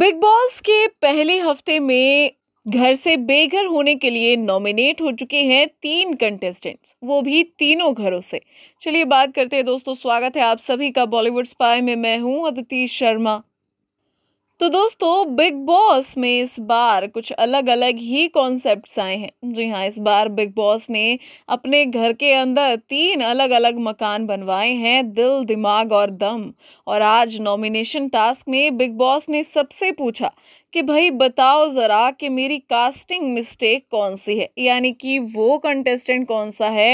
big boss के पहले हफ्ते में घर से बेघर होने के लिए नॉमिनेट हो चुके हैं तीन कंटेस्टेंट्स वो भी तीनों घरों से चलिए बात करते हैं दोस्तों स्वागत है आप सभी का बॉलीवुड स्पाई में मैं हूं अदिति शर्मा तो दोस्तों बिग बॉस में इस बार कुछ अलग अलग ही कॉन्सेप्ट्स आए हैं जी हाँ इस बार बिग बॉस ने अपने घर के अंदर तीन अलग अलग मकान बनवाए हैं दिल दिमाग और दम और आज नॉमिनेशन टास्क में बिग बॉस ने सबसे पूछा कि भाई बताओ ज़रा कि मेरी कास्टिंग मिस्टेक कौन सी है यानी कि वो कंटेस्टेंट कौन सा है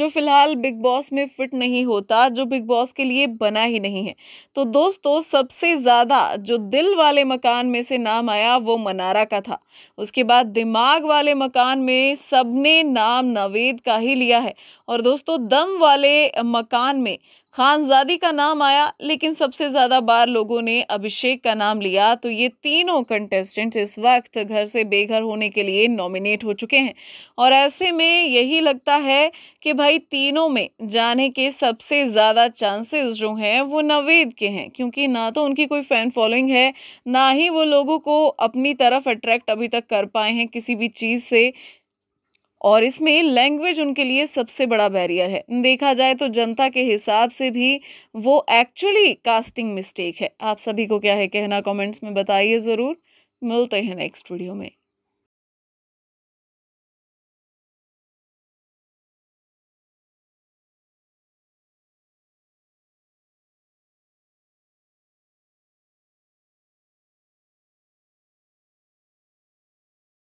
जो फ़िलहाल बिग बॉस में फिट नहीं होता जो बिग बॉस के लिए बना ही नहीं है तो दोस्तों सबसे ज़्यादा जो दिल वाले मकान में से नाम आया वो मनारा का था उसके बाद दिमाग वाले मकान में सबने नाम नवेद का ही लिया है और दोस्तों दम वाले मकान में खानजादी का नाम आया लेकिन सबसे ज़्यादा बार लोगों ने अभिषेक का नाम लिया तो ये तीनों कंटेस्टेंट्स इस वक्त घर से बेघर होने के लिए नॉमिनेट हो चुके हैं और ऐसे में यही लगता है कि भाई तीनों में जाने के सबसे ज़्यादा चांसेस जो हैं वो नवेद के हैं क्योंकि ना तो उनकी कोई फ़ैन फॉलोइंग है ना ही वो लोगों को अपनी तरफ अट्रैक्ट अभी तक कर पाए हैं किसी भी चीज़ से और इसमें लैंग्वेज उनके लिए सबसे बड़ा बैरियर है देखा जाए तो जनता के हिसाब से भी वो एक्चुअली कास्टिंग मिस्टेक है आप सभी को क्या है कहना कमेंट्स में बताइए ज़रूर मिलते हैं नेक्स्ट वीडियो में